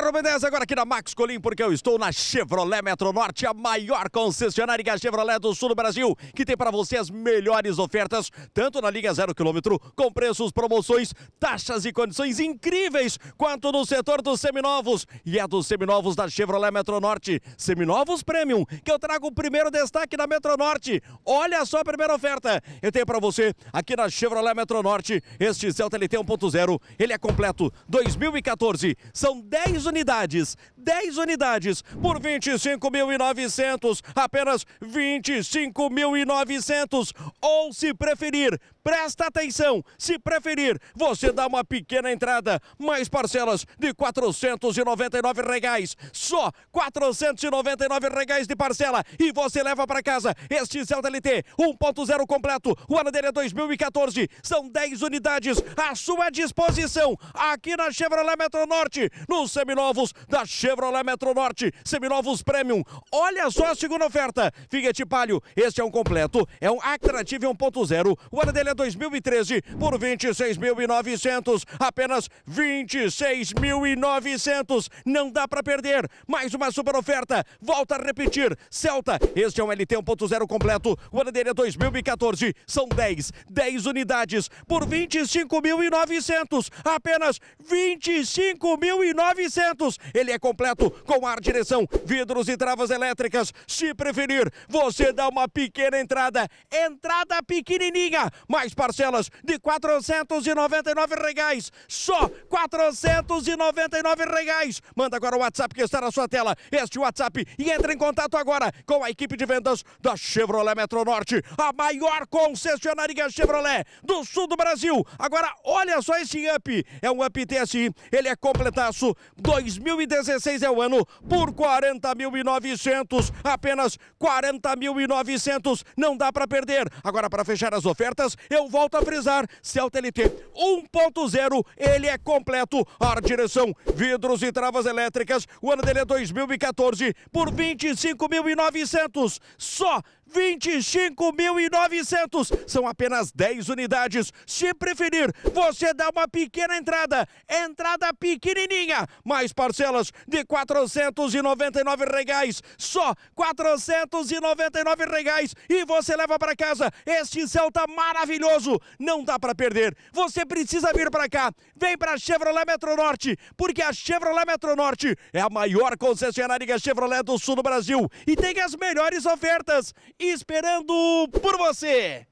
Carro Menezes agora aqui na Max Colim, porque eu estou na Chevrolet Metro Norte a maior concessionária que Chevrolet do Sul do Brasil, que tem para você as melhores ofertas, tanto na linha zero quilômetro, com preços, promoções, taxas e condições incríveis, quanto no setor dos seminovos. E é dos seminovos da Chevrolet Metro Norte seminovos premium, que eu trago o primeiro destaque da Metro Norte Olha só a primeira oferta. Eu tenho para você aqui na Chevrolet Metro Norte este Celta LT 1.0, ele é completo, 2014. São 10 unidades, 10 unidades por 25.900, apenas 25.900 ou se preferir Presta atenção, se preferir, você dá uma pequena entrada, mais parcelas de 499 reais só 499 reais de parcela e você leva para casa este Celta LT 1.0 completo, o ano dele é 2014, são 10 unidades à sua disposição aqui na Chevrolet Metro Norte nos seminovos da Chevrolet Metro Metronorte, seminovos Premium. Olha só a segunda oferta, Fiat Palio, este é um completo, é um Actrative 1.0, o ano dele é 2013 por 26.900, apenas 26.900. Não dá para perder. Mais uma super oferta. Volta a repetir. Celta, este é um LT 1.0 completo. O ano dele é 2014. São 10, 10 unidades por 25.900, apenas 25.900. Ele é completo com ar, direção, vidros e travas elétricas. Se preferir, você dá uma pequena entrada, entrada pequenininha, mas 10 parcelas de 499 reais. Só 499 reais. Manda agora o WhatsApp que está na sua tela. Este WhatsApp e entre em contato agora com a equipe de vendas da Chevrolet Metro Norte, a maior concessionária Chevrolet do sul do Brasil. Agora olha só esse up. É um up TSI, ele é completaço. 2016 é o ano por 40.900, apenas 40.900. Não dá para perder. Agora para fechar as ofertas, eu volto a frisar, Celta LT 1.0, ele é completo. Ar, direção, vidros e travas elétricas. O ano dele é 2014 por 25.900. Só 25.900. São apenas 10 unidades. Se preferir, você dá uma pequena entrada, entrada pequenininha, mais parcelas de 499 reais, só 499 reais e você leva para casa este Celta tá maravilhoso. Não dá para perder. Você precisa vir para cá. Vem para a Chevrolet Metronorte, porque a Chevrolet Metronorte é a maior concessionária Chevrolet do sul do Brasil e tem as melhores ofertas esperando por você!